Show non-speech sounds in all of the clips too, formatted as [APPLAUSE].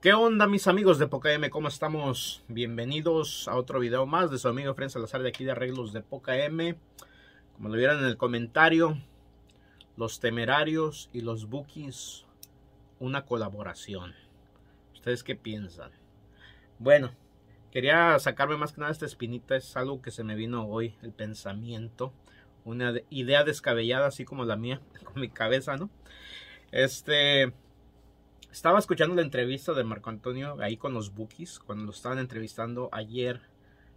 ¿Qué onda mis amigos de PocaM? ¿Cómo estamos? Bienvenidos a otro video más de su amigo Fren Salazar de aquí de Arreglos de M. Como lo vieron en el comentario, los temerarios y los bookies, una colaboración. ¿Ustedes qué piensan? Bueno, quería sacarme más que nada esta espinita, es algo que se me vino hoy, el pensamiento, una idea descabellada así como la mía, [LAUGHS] con mi cabeza, ¿no? Este, estaba escuchando la entrevista de Marco Antonio ahí con los Bookies, cuando lo estaban entrevistando ayer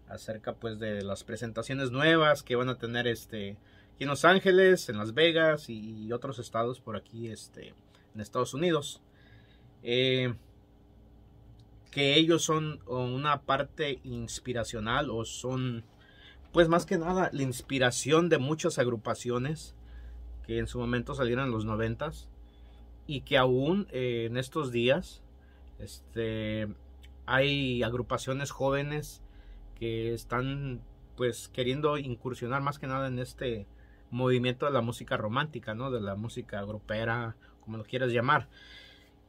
acerca pues de las presentaciones nuevas que van a tener este en Los Ángeles, en Las Vegas y, otros estados por aquí este, en Estados Unidos. Eh, que ellos son una parte inspiracional o son pues más que nada la inspiración de muchas agrupaciones que en su momento salieron en los noventas y que aún eh, en estos días este, hay agrupaciones jóvenes que están pues queriendo incursionar más que nada en este movimiento de la música romántica, ¿no? De la música grupera, como lo quieras llamar.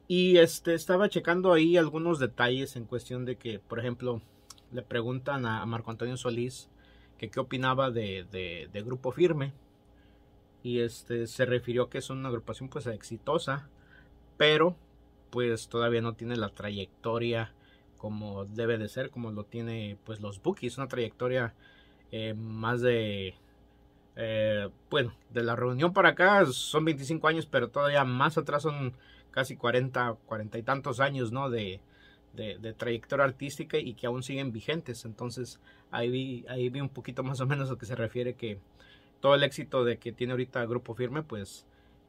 Y este, estaba checando ahí algunos detalles en cuestión de que, por ejemplo, le preguntan a Marco Antonio Solís que qué opinaba de, Grupo Firme. Y este, se refirió que es una agrupación pues exitosa, pero pues todavía no tiene la trayectoria como debe de ser, como lo tiene pues los Bookies, una trayectoria eh, más de, eh, bueno, de la reunión para acá son 25 años, pero todavía más atrás son casi 40, 40 y tantos años, ¿no? De, trayectoria artística y que aún siguen vigentes, entonces ahí vi, ahí vi un poquito más o menos a lo que se refiere que todo el éxito de que tiene ahorita Grupo Firme, pues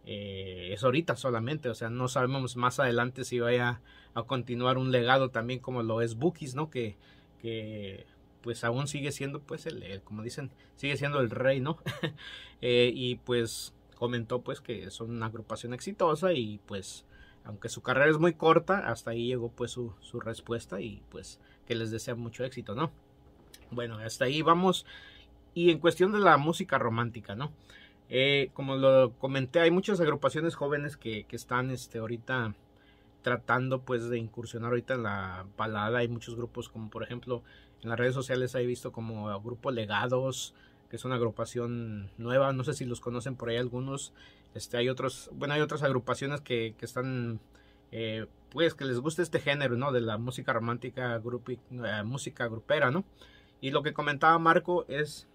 eh, es ahorita solamente, o sea, no sabemos más adelante si vaya a continuar un legado también como lo es Bookies, ¿no? Que, que pues aún sigue siendo, pues, el, como dicen, sigue siendo el rey, ¿no? [LAUGHS] Eh, y pues comentó pues que es una agrupación exitosa y pues aunque su carrera es muy corta, hasta ahí llegó pues su respuesta y pues que les desea mucho éxito, ¿no? Bueno, hasta ahí vamos. Y en cuestión de la música romántica, ¿no? Eh, como lo comenté, hay muchas agrupaciones jóvenes que, están este, ahorita tratando pues de incursionar ahorita en la palada, Hay muchos grupos como por ejemplo en las redes sociales he visto como Grupo Legados, que es una agrupación nueva. No sé si los conocen por ahí algunos. Este, hay otros, bueno, hay otras agrupaciones que, están eh, pues que les gusta este género, ¿no? De la música romántica, eh, música grupera, ¿no? Y lo que comentaba Marco es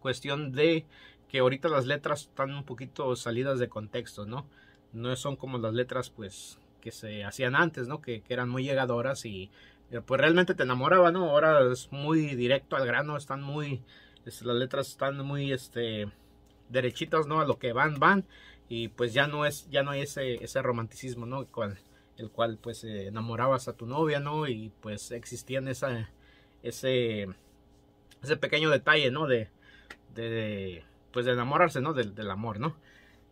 cuestión de que ahorita las letras están un poquito salidas de contexto, ¿no? No son como las letras, pues, que se hacían antes, ¿no? Que, eran muy llegadoras y, eh, pues, realmente te enamoraba, ¿no? Ahora es muy directo al grano, están muy, este, las letras están muy, este, derechitas, ¿no? A lo que van, van. Y, pues, ya no es, ya no hay ese, ese romanticismo, ¿no? El cual, pues, eh, enamorabas a tu novia, ¿no? Y, pues, existían esa, ese, ese pequeño detalle, ¿no? de, de pues de enamorarse, ¿no? Del, amor, ¿no?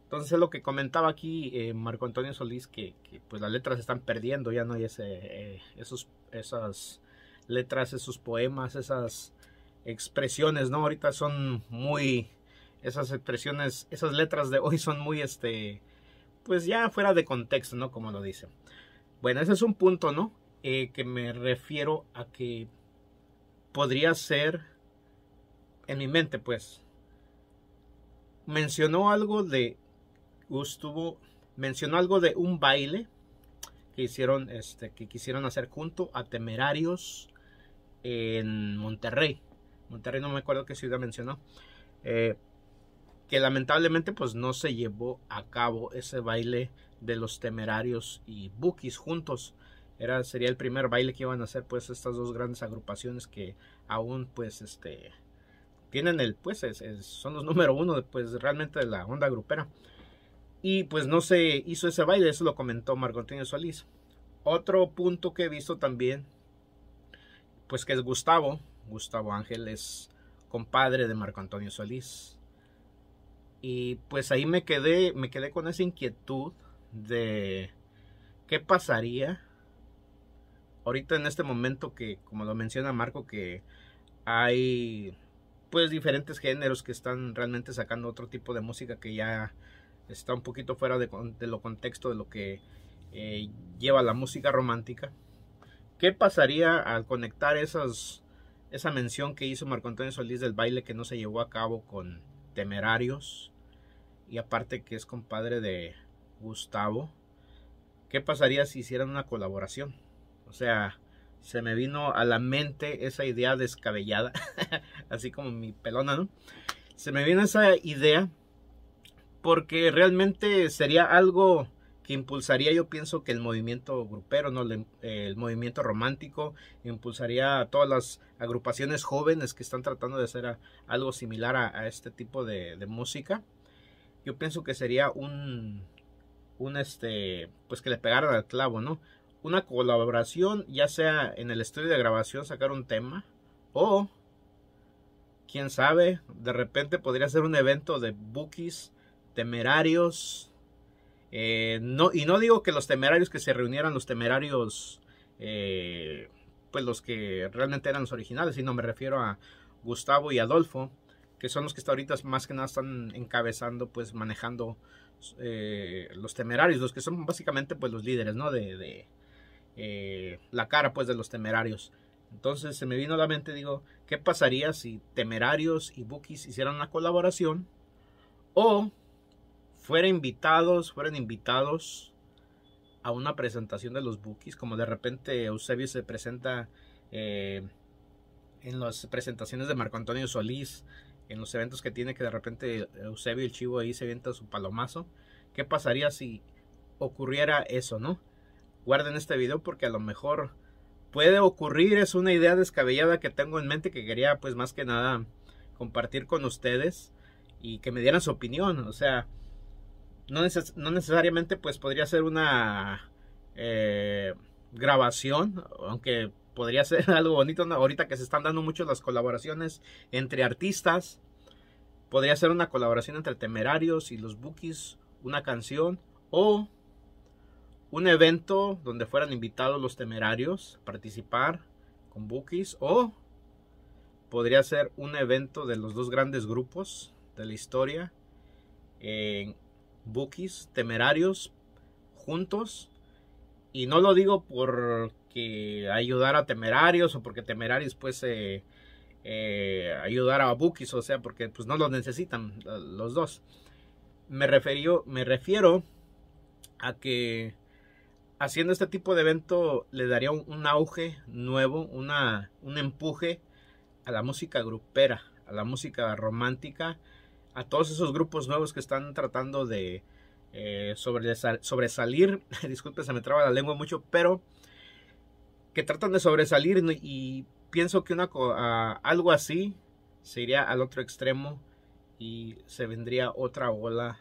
Entonces es lo que comentaba aquí eh, Marco Antonio Solís, que, pues las letras están perdiendo, ya no hay eh, esos, esas letras, esos poemas, esas expresiones, ¿no? Ahorita son muy, esas expresiones, esas letras de hoy son muy, este, pues ya fuera de contexto, ¿no? Como lo dice Bueno, ese es un punto, ¿no? Eh, que me refiero a que podría ser, en mi mente, pues, mencionó algo de mencionó algo de un baile que hicieron este que quisieron hacer junto a Temerarios en Monterrey. Monterrey no me acuerdo qué ciudad mencionó. Eh, que lamentablemente pues no se llevó a cabo ese baile de los temerarios y bookies juntos era sería el primer baile que iban a hacer pues estas dos grandes agrupaciones que aún pues este tienen el, pues son los número uno pues realmente de la onda grupera. Y pues no se hizo ese baile, eso lo comentó Marco Antonio Solís. Otro punto que he visto también, pues que es Gustavo, Gustavo Ángel es compadre de Marco Antonio Solís. Y pues ahí me quedé, me quedé con esa inquietud de qué pasaría ahorita en este momento que, como lo menciona Marco, que hay pues diferentes géneros que están realmente sacando otro tipo de música que ya está un poquito fuera de, lo contexto de lo que eh, lleva la música romántica. ¿Qué pasaría al conectar esas, esa mención que hizo Marco Antonio Solís del baile que no se llevó a cabo con Temerarios? Y aparte que es compadre de Gustavo. ¿Qué pasaría si hicieran una colaboración? O sea, se me vino a la mente esa idea descabellada, [LAUGHS] así como mi pelona, ¿no? Se me vino esa idea porque realmente sería algo que impulsaría, yo pienso que el movimiento grupero, ¿no? el, movimiento romántico, impulsaría a todas las agrupaciones jóvenes que están tratando de hacer algo similar a, este tipo de, música. Yo pienso que sería un, un este, pues que le pegaran al clavo, ¿no? una colaboración, ya sea en el estudio de grabación sacar un tema o quién sabe, de repente podría ser un evento de bookies, temerarios. Eh, no, y no digo que los temerarios que se reunieran, los temerarios, eh, pues los que realmente eran los originales, sino me refiero a Gustavo y Adolfo, que son los que hasta ahorita más que nada están encabezando, pues manejando eh, los temerarios, los que son básicamente pues los líderes, ¿no? de, eh, la cara pues de los temerarios. Entonces se me vino a la mente, digo, ¿qué pasaría si temerarios y bookies hicieran una colaboración? O fueran invitados, fueran invitados a una presentación de los bookies, como de repente Eusebio se presenta eh, en las presentaciones de Marco Antonio Solís, en los eventos que tiene, que de repente Eusebio el Chivo ahí se avienta su palomazo. ¿Qué pasaría si ocurriera eso, no? guarden este video porque a lo mejor puede ocurrir, es una idea descabellada que tengo en mente que quería pues más que nada compartir con ustedes y que me dieran su opinión, o sea, no, necesariamente pues podría ser una eh, grabación, aunque podría ser [LAUGHS] algo bonito, ahorita que se están dando mucho las colaboraciones entre artistas, podría ser una colaboración entre temerarios y los bookies, una canción o un evento donde fueran invitados los temerarios a participar con Bookies o podría ser un evento de los dos grandes grupos de la historia en Bookies, temerarios juntos y no lo digo porque ayudar a temerarios o porque temerarios pues ayudar a Bookies o sea porque pues no los necesitan eh, los dos me, me refiero a que haciendo este tipo de evento le daría un, auge nuevo, una, un empuje a la música grupera, a la música romántica, a todos esos grupos nuevos que están tratando de eh, sobresalir, [LAUGHS] disculpe, se me traba la lengua mucho, pero que tratan de sobresalir y, pienso que una, algo así se iría al otro extremo y se vendría otra ola,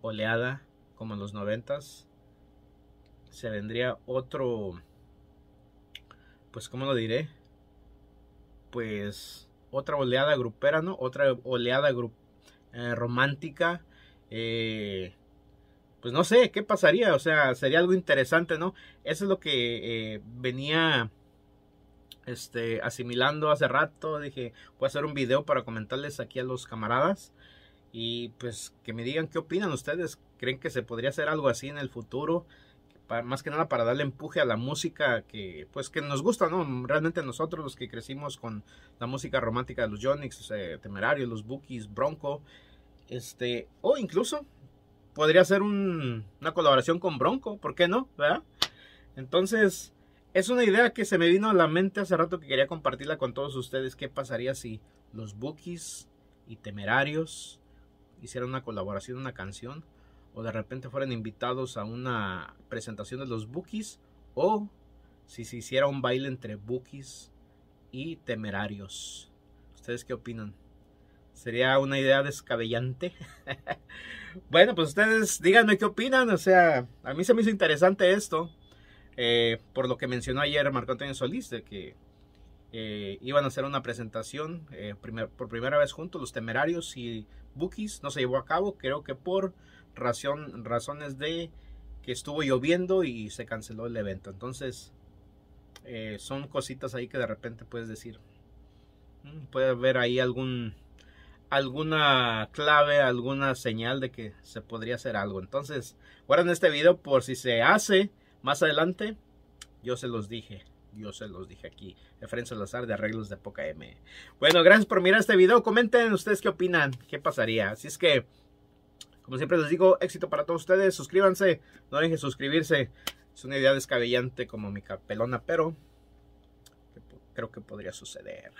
oleada como en los noventas, se vendría otro, pues, ¿cómo lo diré? Pues otra oleada grupera, ¿no? Otra oleada eh, romántica. Eh, pues no sé, ¿qué pasaría? O sea, sería algo interesante, ¿no? Eso es lo que eh, venía este, asimilando hace rato. Dije, voy a hacer un video para comentarles aquí a los camaradas. Y pues que me digan qué opinan ustedes. ¿Creen que se podría hacer algo así en el futuro? más que nada para darle empuje a la música que pues que nos gusta, ¿no? Realmente nosotros los que crecimos con la música romántica de los Jonix, Temerarios, los Bookies, Bronco, este, o incluso podría ser una colaboración con Bronco, ¿por qué no? ¿Verdad? Entonces, es una idea que se me vino a la mente hace rato que quería compartirla con todos ustedes. ¿Qué pasaría si los Bookies y Temerarios hicieran una colaboración, una canción? o de repente fueran invitados a una presentación de los Bookies o si se hiciera un baile entre Bookies y Temerarios. ¿Ustedes qué opinan? Sería una idea descabellante. [LAUGHS] bueno, pues ustedes díganme qué opinan. O sea, a mí se me hizo interesante esto. Eh, por lo que mencionó ayer Marco Antonio Solís, de que eh, iban a hacer una presentación eh, por primera vez juntos, los temerarios y Bookies. No se llevó a cabo, creo que por razones de que estuvo lloviendo y se canceló el evento. Entonces, eh, son cositas ahí que de repente puedes decir. Mm, puede haber ahí algún alguna clave, alguna señal de que se podría hacer algo. Entonces, guarden este video por si se hace más adelante. Yo se los dije. Yo se los dije aquí. al Azar de Arreglos de Poca M. Bueno, gracias por mirar este video. Comenten ustedes qué opinan. ¿Qué pasaría? Así es que... Como siempre les digo, éxito para todos ustedes. Suscríbanse. No dejen suscribirse. Es una idea descabellante como mi capelona, pero creo que podría suceder.